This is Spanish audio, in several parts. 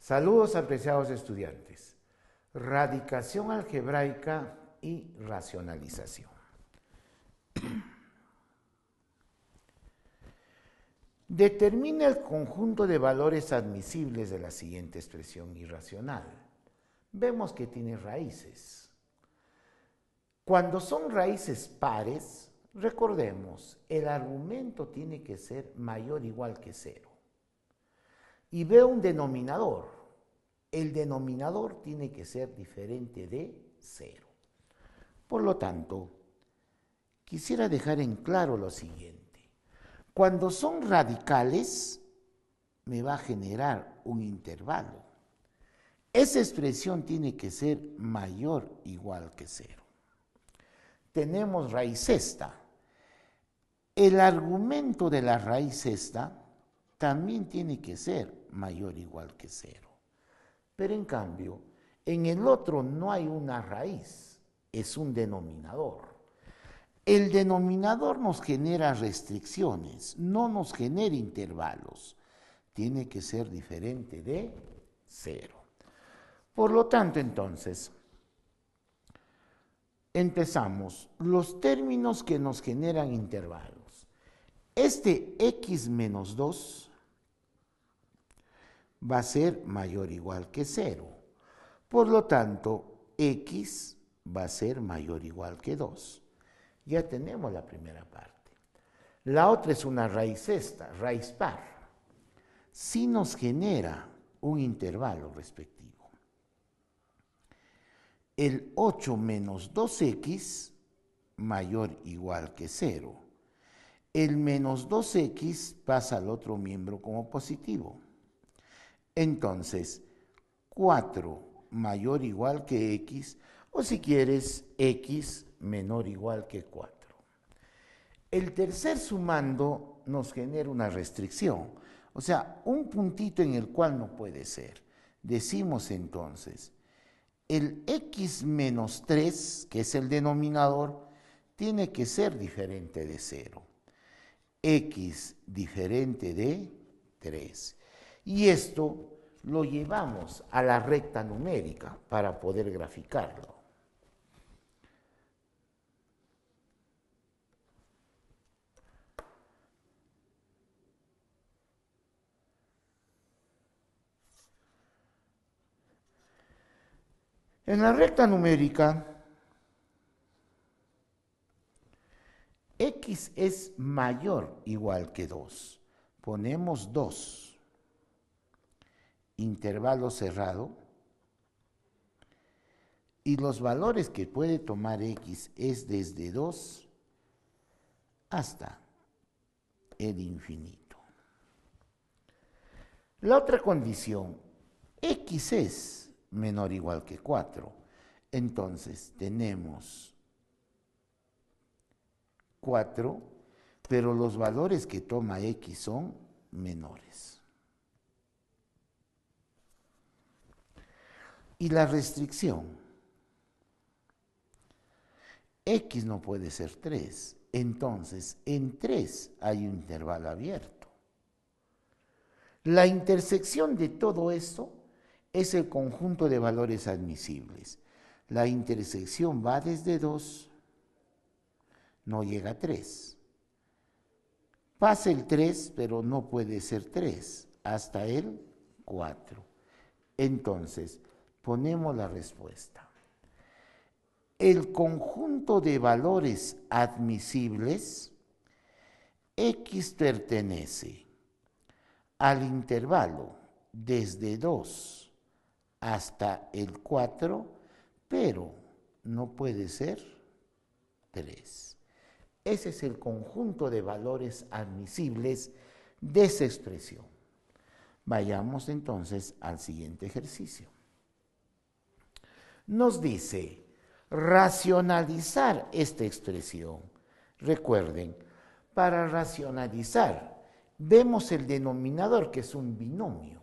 Saludos apreciados estudiantes. Radicación algebraica y racionalización. Determina el conjunto de valores admisibles de la siguiente expresión irracional. Vemos que tiene raíces. Cuando son raíces pares, recordemos, el argumento tiene que ser mayor o igual que cero y veo un denominador. El denominador tiene que ser diferente de cero. Por lo tanto, quisiera dejar en claro lo siguiente. Cuando son radicales, me va a generar un intervalo. Esa expresión tiene que ser mayor igual que cero. Tenemos raíz esta El argumento de la raíz esta también tiene que ser mayor o igual que cero. Pero en cambio, en el otro no hay una raíz, es un denominador. El denominador nos genera restricciones, no nos genera intervalos. Tiene que ser diferente de cero. Por lo tanto, entonces, empezamos. Los términos que nos generan intervalos. Este x menos 2 va a ser mayor o igual que 0. Por lo tanto, x va a ser mayor o igual que 2. Ya tenemos la primera parte. La otra es una raíz esta, raíz par. Si nos genera un intervalo respectivo. El 8 menos 2x mayor o igual que 0. El menos 2x pasa al otro miembro como positivo entonces, 4 mayor o igual que x, o si quieres, x menor o igual que 4. El tercer sumando nos genera una restricción, o sea, un puntito en el cual no puede ser. Decimos entonces, el x menos 3, que es el denominador, tiene que ser diferente de 0. x diferente de 3. Y esto lo llevamos a la recta numérica para poder graficarlo. En la recta numérica, x es mayor igual que 2. Ponemos 2 intervalo cerrado y los valores que puede tomar X es desde 2 hasta el infinito. La otra condición, X es menor o igual que 4. Entonces tenemos 4, pero los valores que toma X son menores. y la restricción. X no puede ser 3, entonces en 3 hay un intervalo abierto. La intersección de todo esto es el conjunto de valores admisibles. La intersección va desde 2, no llega a 3. Pasa el 3, pero no puede ser 3, hasta el 4. Entonces, ponemos la respuesta. El conjunto de valores admisibles, X pertenece al intervalo desde 2 hasta el 4, pero no puede ser 3. Ese es el conjunto de valores admisibles de esa expresión. Vayamos entonces al siguiente ejercicio nos dice racionalizar esta expresión. Recuerden, para racionalizar vemos el denominador que es un binomio.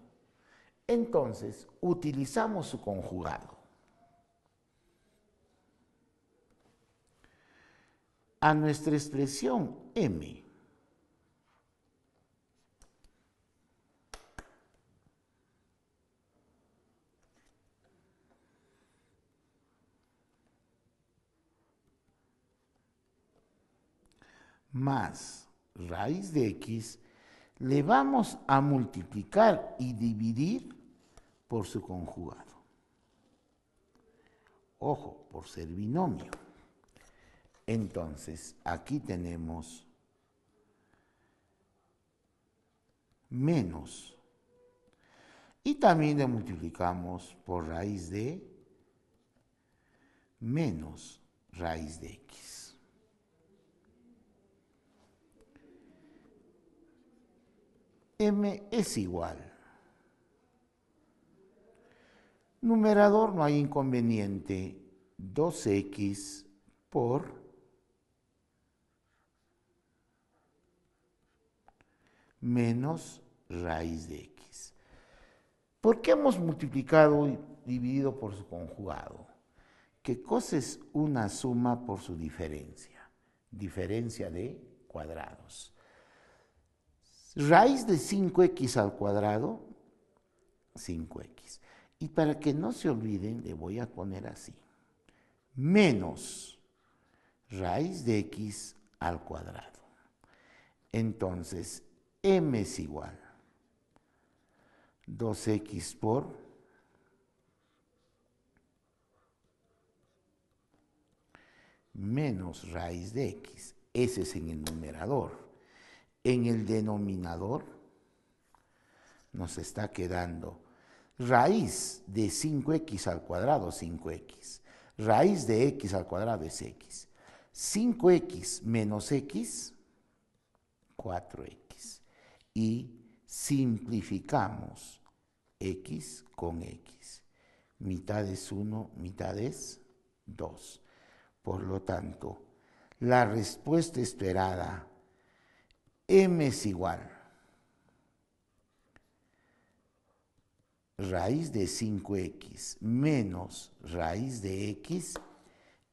Entonces utilizamos su conjugado. A nuestra expresión m más raíz de x, le vamos a multiplicar y dividir por su conjugado. Ojo, por ser binomio. Entonces, aquí tenemos menos. Y también le multiplicamos por raíz de menos raíz de x. m es igual. Numerador no hay inconveniente. 2x por menos raíz de x. ¿Por qué hemos multiplicado y dividido por su conjugado? Que cosa es una suma por su diferencia. Diferencia de cuadrados. Raíz de 5x al cuadrado, 5x. Y para que no se olviden, le voy a poner así. Menos raíz de x al cuadrado. Entonces, m es igual. 2x por menos raíz de x. Ese es en el numerador en el denominador, nos está quedando raíz de 5x al cuadrado, 5x. Raíz de x al cuadrado es x. 5x menos x, 4x. Y simplificamos x con x. Mitad es 1, mitad es 2. Por lo tanto, la respuesta esperada m es igual raíz de 5x menos raíz de x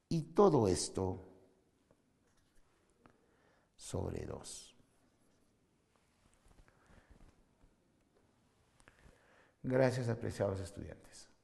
y todo esto sobre 2. Gracias, apreciados estudiantes.